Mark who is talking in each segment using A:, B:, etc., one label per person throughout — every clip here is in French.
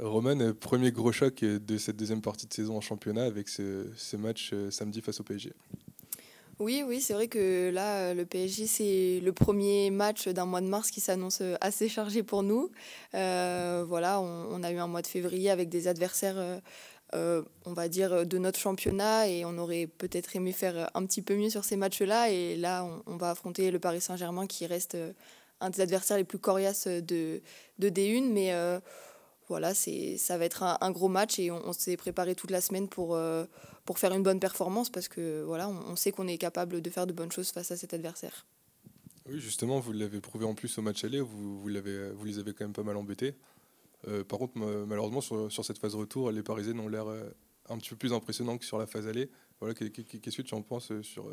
A: Roman, euh, premier gros choc euh, de cette deuxième partie de saison en championnat avec ce, match euh, samedi face au PSG.
B: Oui, oui, c'est vrai que là, le PSG, c'est le premier match d'un mois de mars qui s'annonce assez chargé pour nous. voilà, on, a eu un mois de février avec des adversaires, on va dire, de notre championnat et on aurait peut-être aimé faire un petit peu mieux sur ces matchs-là. Et là, on, va affronter le Paris Saint-Germain qui reste un des adversaires les plus coriaces de, D1. Mais. Voilà, c'est, ça va être un, gros match et on, s'est préparé toute la semaine pour, euh, pour faire une bonne performance parce que voilà, on, sait qu'on est capable de faire de bonnes choses face à cet adversaire.
A: Oui, justement, vous l'avez prouvé en plus au match aller, vous, vous, l'avez, vous les avez quand même pas mal embêtés. Euh, par contre, malheureusement, sur, cette phase retour, les Parisiens ont l'air euh, un petit peu plus impressionnants que sur la phase aller. Voilà, qu'est-ce que tu en penses sur,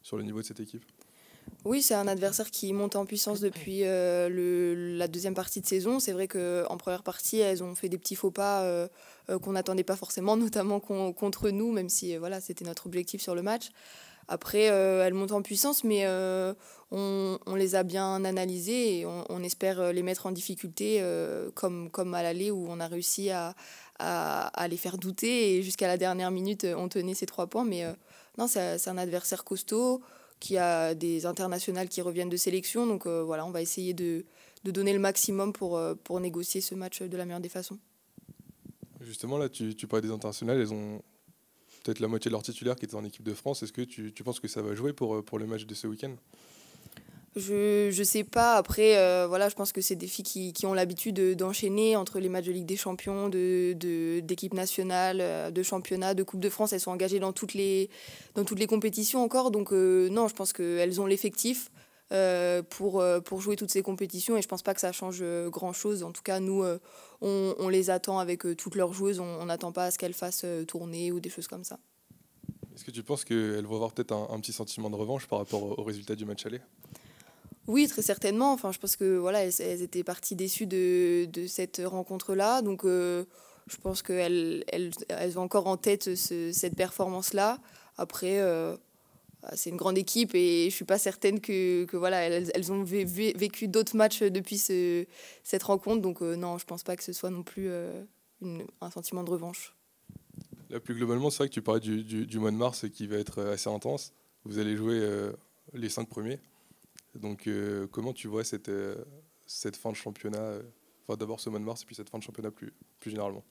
A: sur le niveau de cette équipe
B: oui, c'est un adversaire qui monte en puissance depuis euh, la deuxième partie de saison. C'est vrai qu'en première partie, elles ont fait des petits faux pas euh, euh, qu'on n'attendait pas forcément, notamment contre nous, même si voilà, c'était notre objectif sur le match. Après, elles montent en puissance, mais on, les a bien analysées et on, espère les mettre en difficulté comme, à l'aller où on a réussi à, à les faire douter et jusqu'à la dernière minute, on tenait ces trois points. Mais non, c'est un adversaire costaud qui a des internationales qui reviennent de sélection. Donc euh, voilà, on va essayer de, donner le maximum euh, pour, négocier ce match de la meilleure des façons.
A: Justement, là, tu, parlais des internationales, elles ont peut-être la moitié de leurs titulaire qui étaient en équipe de France. Est-ce que tu, penses que ça va jouer pour, euh, pour le match de ce week-end
B: je ne sais pas. Après, euh, voilà, je pense que c'est des filles qui, ont l'habitude d'enchaîner entre les matchs de Ligue des Champions, d'équipe de, de nationale, euh, de championnat, de Coupe de France. Elles sont engagées dans toutes les, dans toutes les compétitions encore. Donc, euh, non, je pense qu'elles ont l'effectif pour, pour jouer toutes ces compétitions. Et je ne pense pas que ça change grand-chose. En tout cas, nous, on, les attend avec toutes leurs joueuses. On n'attend pas à ce qu'elles fassent tourner ou des choses comme ça.
A: Est-ce que tu penses qu'elles vont avoir peut-être un, petit sentiment de revanche par rapport au, au résultat du match aller
B: oui, très certainement. Enfin, je pense que voilà, elles, étaient parties déçues de, cette rencontre-là. Donc, euh, je pense qu'elles ont encore en tête cette performance-là. Après, euh, bah, c'est une grande équipe et je ne suis pas certaine que, voilà, elles, ont vécu d'autres matchs depuis cette rencontre. Donc, euh, non, je ne pense pas que ce soit non plus un sentiment de revanche.
A: Là, plus globalement, c'est vrai que tu parlais du, mois de mars qui va être assez intense. Vous allez jouer les cinq premiers. Donc euh, comment tu vois cette, euh, cette fin de championnat euh, Enfin, d'abord ce mois de mars et puis cette fin de championnat plus, plus généralement.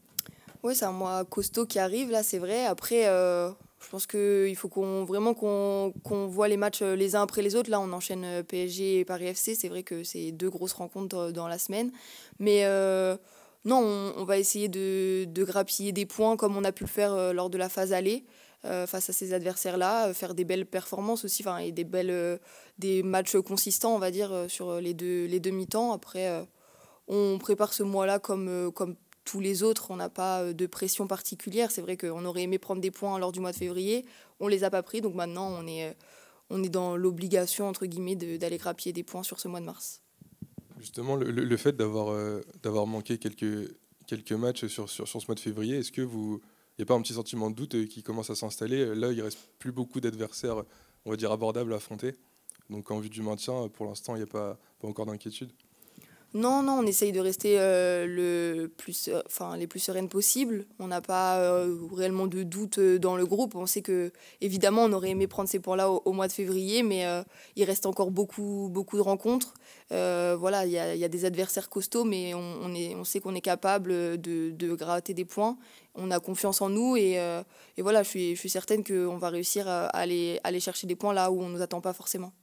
B: Oui, c'est un mois costaud qui arrive, là, c'est vrai. Après, je pense qu'il faut vraiment qu'on voit les matchs les uns après les autres. Là, on enchaîne PSG et Paris FC. C'est vrai que c'est deux grosses rencontres dans la semaine. Mais non, on, va essayer de, de, grappiller des points comme on a pu le faire lors de la phase aller. Euh, face à ces adversaires-là, euh, faire des belles performances aussi, enfin, et des, belles, euh, des matchs consistants, on va dire, sur les deux, les demi-temps. Après, on prépare ce mois-là comme, comme tous les autres, on n'a pas de pression particulière. C'est vrai qu'on aurait aimé prendre des points lors du mois de février, on les a pas pris, donc maintenant on est, on est dans l'obligation, entre guillemets, d'aller grappiller des points sur ce mois de mars.
A: Justement, le, fait d'avoir manqué quelques, quelques matchs sur, sur, sur, ce mois de février, est-ce que vous, n'y a pas un petit sentiment de doute euh, qui commence à s'installer. Euh, là, il reste plus beaucoup d'adversaires, euh, on va dire, abordables à affronter. Donc en vue du maintien, pour l'instant, il n'y a pas encore d'inquiétude.
B: Non, non, on essaye de rester euh, le plus, euh, enfin, les plus sereines possibles. On n'a pas euh, réellement de doute dans le groupe. On sait que, évidemment, on aurait aimé prendre ces points-là au, mois de février, mais il reste encore beaucoup, beaucoup de rencontres. voilà, il y a, des adversaires costauds, mais on, est, on sait qu'on est capable de, de, gratter des points. On a confiance en nous et, et voilà, je suis, certaine qu'on va réussir à aller, à aller chercher des points là où on ne nous attend pas forcément.